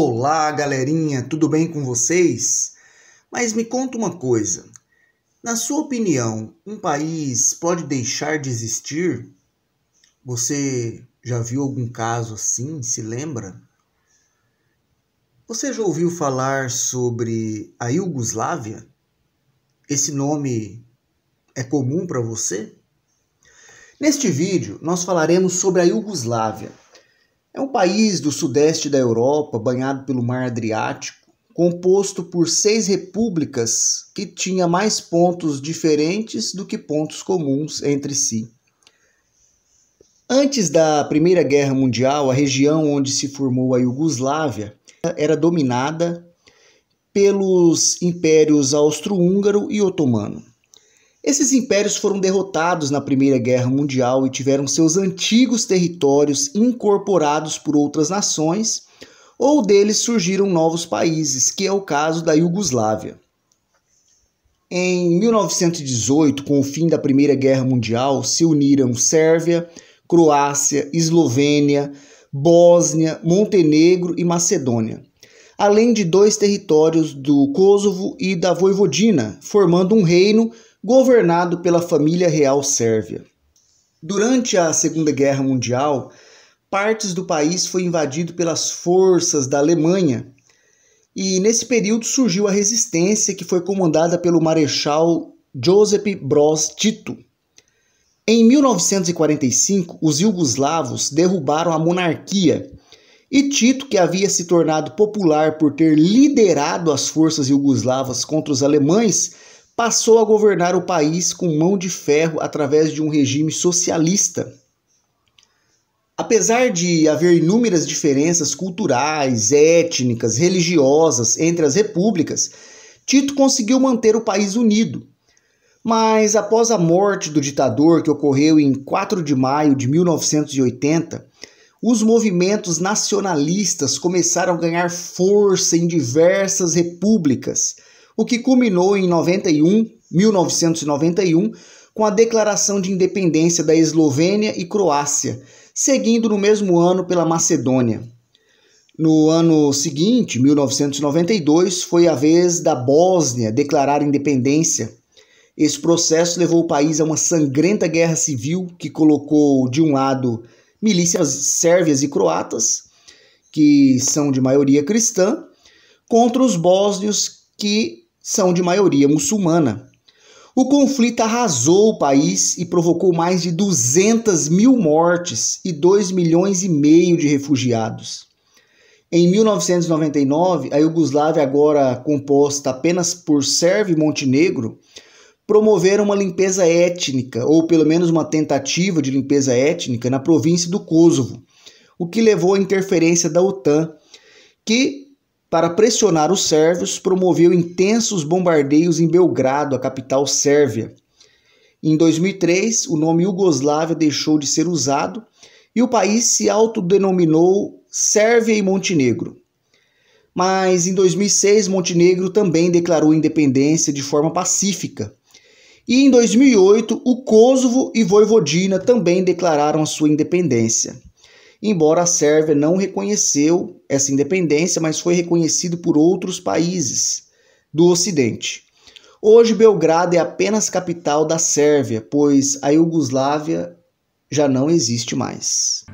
Olá, galerinha, tudo bem com vocês? Mas me conta uma coisa. Na sua opinião, um país pode deixar de existir? Você já viu algum caso assim? Se lembra? Você já ouviu falar sobre a Iugoslávia? Esse nome é comum para você? Neste vídeo, nós falaremos sobre a Iugoslávia, é um país do sudeste da Europa, banhado pelo Mar Adriático, composto por seis repúblicas que tinha mais pontos diferentes do que pontos comuns entre si. Antes da Primeira Guerra Mundial, a região onde se formou a Iugoslávia era dominada pelos impérios austro-húngaro e otomano. Esses impérios foram derrotados na Primeira Guerra Mundial e tiveram seus antigos territórios incorporados por outras nações, ou deles surgiram novos países, que é o caso da Iugoslávia. Em 1918, com o fim da Primeira Guerra Mundial, se uniram Sérvia, Croácia, Eslovênia, Bósnia, Montenegro e Macedônia, além de dois territórios do Kosovo e da Voivodina, formando um reino governado pela família real sérvia. Durante a Segunda Guerra Mundial, partes do país foi invadido pelas forças da Alemanha. E nesse período surgiu a resistência que foi comandada pelo marechal Josep Broz Tito. Em 1945, os iugoslavos derrubaram a monarquia e Tito, que havia se tornado popular por ter liderado as forças iugoslavas contra os alemães, passou a governar o país com mão de ferro através de um regime socialista. Apesar de haver inúmeras diferenças culturais, étnicas, religiosas entre as repúblicas, Tito conseguiu manter o país unido. Mas após a morte do ditador, que ocorreu em 4 de maio de 1980, os movimentos nacionalistas começaram a ganhar força em diversas repúblicas o que culminou em 91, 1991 com a declaração de independência da Eslovênia e Croácia, seguindo no mesmo ano pela Macedônia. No ano seguinte, 1992, foi a vez da Bósnia declarar independência. Esse processo levou o país a uma sangrenta guerra civil que colocou, de um lado, milícias sérvias e croatas, que são de maioria cristã, contra os bósnios que são de maioria muçulmana. O conflito arrasou o país e provocou mais de 200 mil mortes e 2 milhões e meio de refugiados. Em 1999, a Iugoslávia, agora composta apenas por Sérvia e Montenegro, promoveram uma limpeza étnica, ou pelo menos uma tentativa de limpeza étnica, na província do Kosovo, o que levou à interferência da OTAN, que para pressionar os sérvios, promoveu intensos bombardeios em Belgrado, a capital sérvia. Em 2003, o nome Iugoslávia deixou de ser usado e o país se autodenominou Sérvia e Montenegro. Mas em 2006, Montenegro também declarou independência de forma pacífica. E em 2008, o Kosovo e Voivodina também declararam a sua independência embora a Sérvia não reconheceu essa independência, mas foi reconhecido por outros países do Ocidente. Hoje, Belgrado é apenas capital da Sérvia, pois a Iugoslávia já não existe mais.